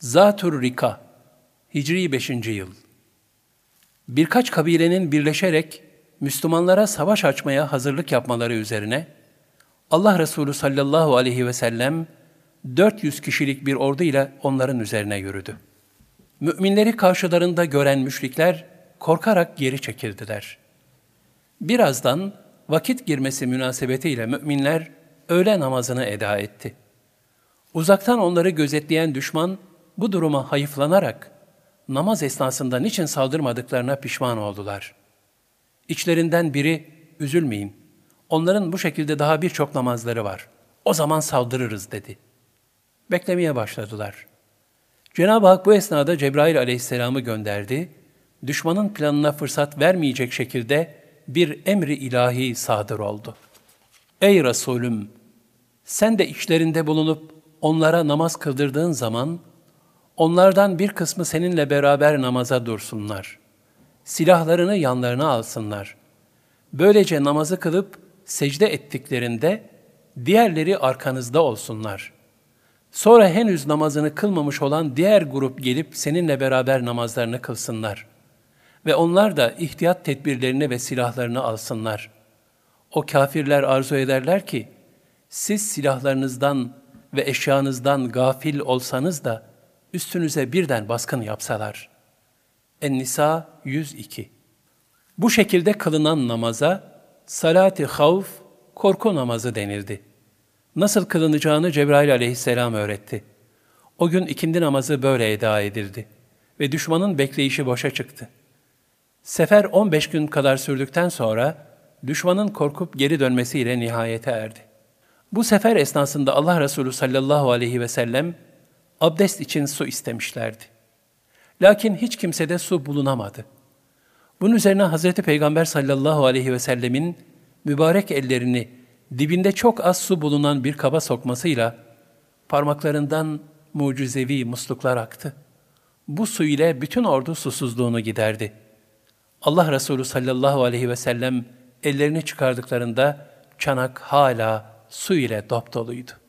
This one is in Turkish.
Zatür Rika, Hicri 5. yıl. Birkaç kabilenin birleşerek Müslümanlara savaş açmaya hazırlık yapmaları üzerine Allah Resulü sallallahu aleyhi ve sellem 400 kişilik bir ordu ile onların üzerine yürüdü. Müminleri karşılarında gören müşrikler korkarak geri çekildiler. Birazdan vakit girmesi münasebetiyle müminler öğle namazını eda etti. Uzaktan onları gözetleyen düşman bu duruma hayıflanarak namaz esnasında niçin saldırmadıklarına pişman oldular. İçlerinden biri, üzülmeyin, onların bu şekilde daha birçok namazları var, o zaman saldırırız dedi. Beklemeye başladılar. Cenab-ı Hak bu esnada Cebrail aleyhisselamı gönderdi, düşmanın planına fırsat vermeyecek şekilde bir emri ilahi sadır oldu. Ey Resulüm! Sen de içlerinde bulunup onlara namaz kıldırdığın zaman Onlardan bir kısmı seninle beraber namaza dursunlar. Silahlarını yanlarına alsınlar. Böylece namazı kılıp secde ettiklerinde diğerleri arkanızda olsunlar. Sonra henüz namazını kılmamış olan diğer grup gelip seninle beraber namazlarını kılsınlar. Ve onlar da ihtiyat tedbirlerini ve silahlarını alsınlar. O kafirler arzu ederler ki, siz silahlarınızdan ve eşyanızdan gafil olsanız da, üstünüze birden baskın yapsalar. En-Nisa 102 Bu şekilde kılınan namaza salati havf, korku namazı denirdi. Nasıl kılınacağını Cebrail aleyhisselam öğretti. O gün ikindi namazı böyle eda edildi ve düşmanın bekleyişi boşa çıktı. Sefer 15 gün kadar sürdükten sonra düşmanın korkup geri dönmesiyle nihayete erdi. Bu sefer esnasında Allah Resulü sallallahu aleyhi ve sellem abdest için su istemişlerdi. Lakin hiç kimsede su bulunamadı. Bunun üzerine Hazreti Peygamber sallallahu aleyhi ve sellemin mübarek ellerini dibinde çok az su bulunan bir kaba sokmasıyla parmaklarından mucizevi musluklar aktı. Bu su ile bütün ordu susuzluğunu giderdi. Allah Resulü sallallahu aleyhi ve sellem ellerini çıkardıklarında çanak hala su ile dop doluydu.